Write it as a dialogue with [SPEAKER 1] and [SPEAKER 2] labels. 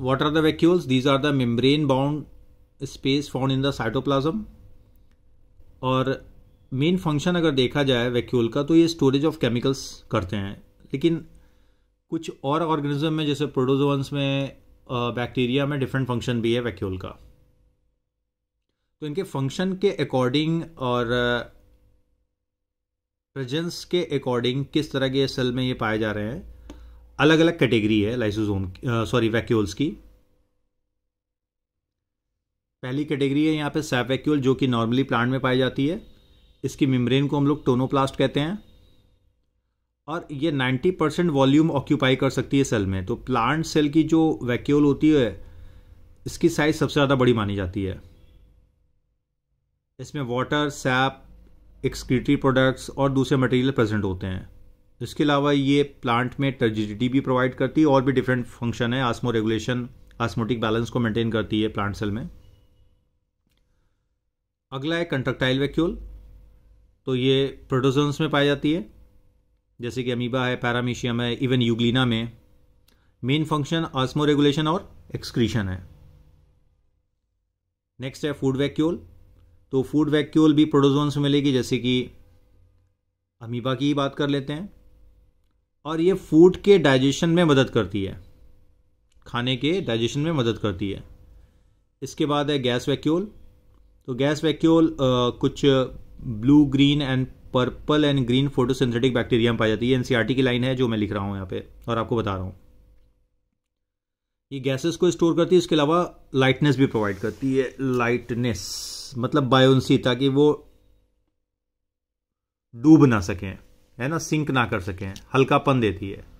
[SPEAKER 1] what are the vacuoles? These are the membrane bound space found in the cytoplasm. और main function अगर देखा जाए vacuole का तो ये स्टोरेज ऑफ केमिकल्स करते हैं लेकिन कुछ और ऑर्गेनिज्म में जैसे प्रोडोजोन्स में बैक्टीरिया में डिफरेंट फंक्शन भी है वैक्यूल का तो इनके फंक्शन के अकॉर्डिंग और प्रेजेंस के अकॉर्डिंग किस तरह के सेल में ये पाए जा रहे हैं अलग अलग कैटेगरी है लाइसोजोम सॉरी वैक्यूल्स की पहली कैटेगरी है यहाँ पे सैप वैक्यूल जो कि नॉर्मली प्लांट में पाई जाती है इसकी मिम्ब्रेन को हम लोग टोनोप्लास्ट कहते हैं और ये 90 परसेंट वॉल्यूम ऑक्यूपाई कर सकती है सेल में तो प्लांट सेल की जो वैक्यूल होती है इसकी साइज सबसे ज़्यादा बड़ी मानी जाती है इसमें वाटर सैप एक्सक्रीटरी प्रोडक्ट्स और दूसरे मटेरियल प्रेजेंट होते हैं इसके अलावा ये प्लांट में टर्जिडिटी भी प्रोवाइड करती है और भी डिफरेंट फंक्शन है आसमो रेगुलेशन आस्मोटिक बैलेंस को मेंटेन करती है प्लांट सेल में अगला है कंट्रक्टाइल वैक्यूल तो ये प्रोटोजोन्स में पाई जाती है जैसे कि अमीबा है पैरामीशियम है इवन यूग्लिना में मेन फंक्शन आसमो रेगुलेशन और एक्सक्रीशन है नेक्स्ट है फूड वैक्यूल तो फूड वैक्यूल भी प्रोटोजोन्स में मिलेगी जैसे कि अमीबा की ही बात कर लेते हैं और ये फूड के डाइजेशन में मदद करती है खाने के डाइजेशन में मदद करती है इसके बाद है गैस वैक्यूल तो गैस वैक्यूल कुछ blue green and purple and green photosynthetic bacteria में पाई जाती है एनसीईआरटी e की लाइन है जो मैं लिख रहा हूँ यहाँ पे और आपको बता रहा हूँ ये गैसेस को स्टोर करती है इसके अलावा लाइटनेस भी प्रोवाइड करती है लाइटनेस मतलब बायोन्सी ताकि वो डूब ना सकें है ना सिंक ना कर सकें हल्कापन देती है